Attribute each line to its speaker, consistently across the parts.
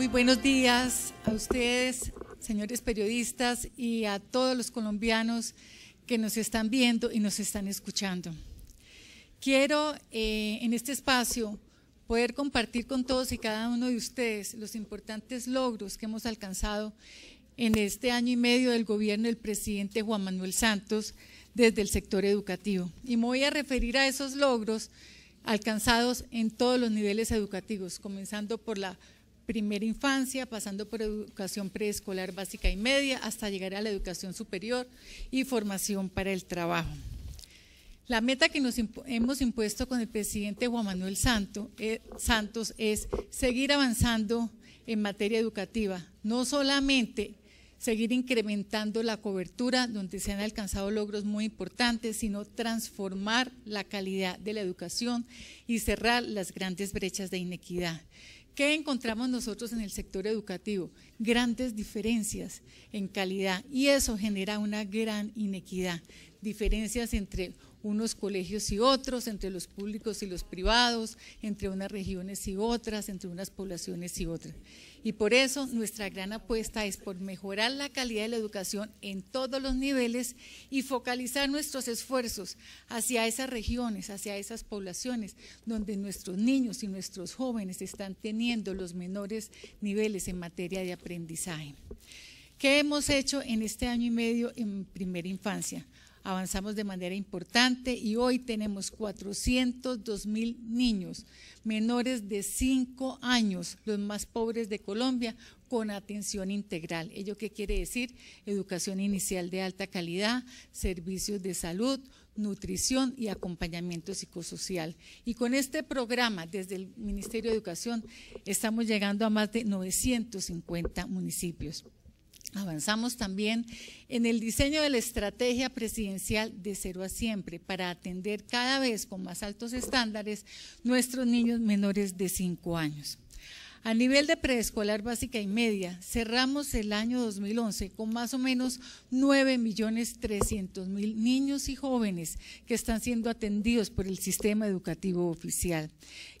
Speaker 1: Muy buenos días a ustedes, señores periodistas, y a todos los colombianos que nos están viendo y nos están escuchando. Quiero eh, en este espacio poder compartir con todos y cada uno de ustedes los importantes logros que hemos alcanzado en este año y medio del gobierno del presidente Juan Manuel Santos desde el sector educativo. Y me voy a referir a esos logros alcanzados en todos los niveles educativos, comenzando por la primera infancia, pasando por educación preescolar básica y media, hasta llegar a la educación superior y formación para el trabajo. La meta que nos hemos impuesto con el presidente Juan Manuel eh, Santos es seguir avanzando en materia educativa, no solamente seguir incrementando la cobertura donde se han alcanzado logros muy importantes, sino transformar la calidad de la educación y cerrar las grandes brechas de inequidad. ¿Qué encontramos nosotros en el sector educativo? Grandes diferencias en calidad y eso genera una gran inequidad diferencias entre unos colegios y otros, entre los públicos y los privados, entre unas regiones y otras, entre unas poblaciones y otras. Y por eso nuestra gran apuesta es por mejorar la calidad de la educación en todos los niveles y focalizar nuestros esfuerzos hacia esas regiones, hacia esas poblaciones donde nuestros niños y nuestros jóvenes están teniendo los menores niveles en materia de aprendizaje. ¿Qué hemos hecho en este año y medio en primera infancia? avanzamos de manera importante y hoy tenemos 402 mil niños menores de 5 años, los más pobres de Colombia, con atención integral. ¿Ello qué quiere decir? Educación inicial de alta calidad, servicios de salud, nutrición y acompañamiento psicosocial. Y con este programa, desde el Ministerio de Educación, estamos llegando a más de 950 municipios. Avanzamos también en el diseño de la estrategia presidencial de cero a siempre para atender cada vez con más altos estándares nuestros niños menores de cinco años. A nivel de preescolar básica y media, cerramos el año 2011 con más o menos 9.300.000 niños y jóvenes que están siendo atendidos por el sistema educativo oficial.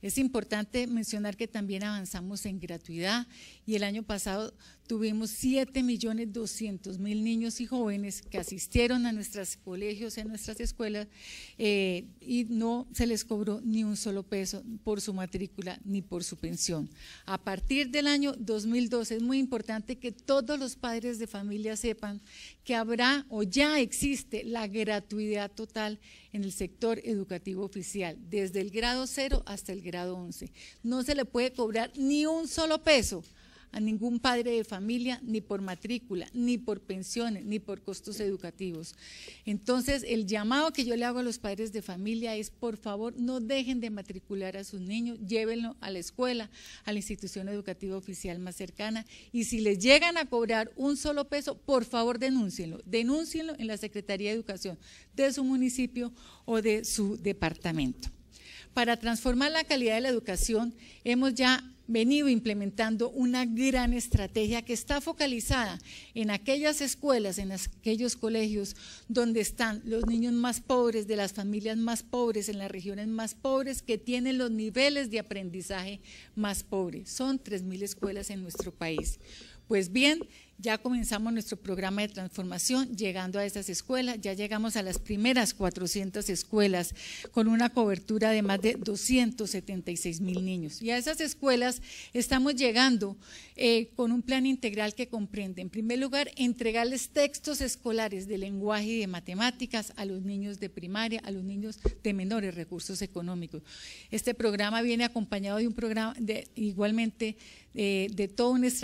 Speaker 1: Es importante mencionar que también avanzamos en gratuidad y el año pasado tuvimos 7.200.000 niños y jóvenes que asistieron a nuestros colegios, a nuestras escuelas eh, y no se les cobró ni un solo peso por su matrícula ni por su pensión. A partir del año 2012 es muy importante que todos los padres de familia sepan que habrá o ya existe la gratuidad total en el sector educativo oficial, desde el grado 0 hasta el grado 11. No se le puede cobrar ni un solo peso a ningún padre de familia, ni por matrícula, ni por pensiones, ni por costos educativos. Entonces, el llamado que yo le hago a los padres de familia es, por favor, no dejen de matricular a sus niños, llévenlo a la escuela, a la institución educativa oficial más cercana, y si les llegan a cobrar un solo peso, por favor, denúncienlo, denúncienlo en la Secretaría de Educación de su municipio o de su departamento. Para transformar la calidad de la educación, hemos ya venido implementando una gran estrategia que está focalizada en aquellas escuelas, en aquellos colegios donde están los niños más pobres, de las familias más pobres, en las regiones más pobres, que tienen los niveles de aprendizaje más pobres. Son 3.000 escuelas en nuestro país. Pues bien, ya comenzamos nuestro programa de transformación llegando a estas escuelas, ya llegamos a las primeras 400 escuelas con una cobertura de más de 276 mil niños. Y a esas escuelas estamos llegando eh, con un plan integral que comprende, en primer lugar, entregarles textos escolares de lenguaje y de matemáticas a los niños de primaria, a los niños de menores recursos económicos. Este programa viene acompañado de un programa de, igualmente eh, de toda una estrategia